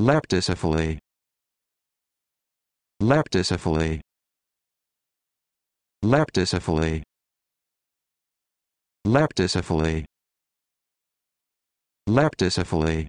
Leptocephaly Leptocephaly Leptocephaly Leptocephaly Leptocephaly